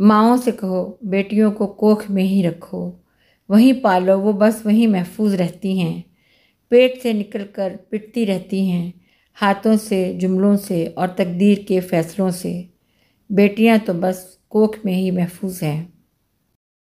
माओ से कहो बेटियों को कोख में ही रखो वहीं पालो वो बस वहीं महफूज रहती हैं पेट से निकल कर पिटती रहती हैं हाथों से जुमलों से और तकदीर के फ़ैसलों से बेटियां तो बस कोख में ही महफूज हैं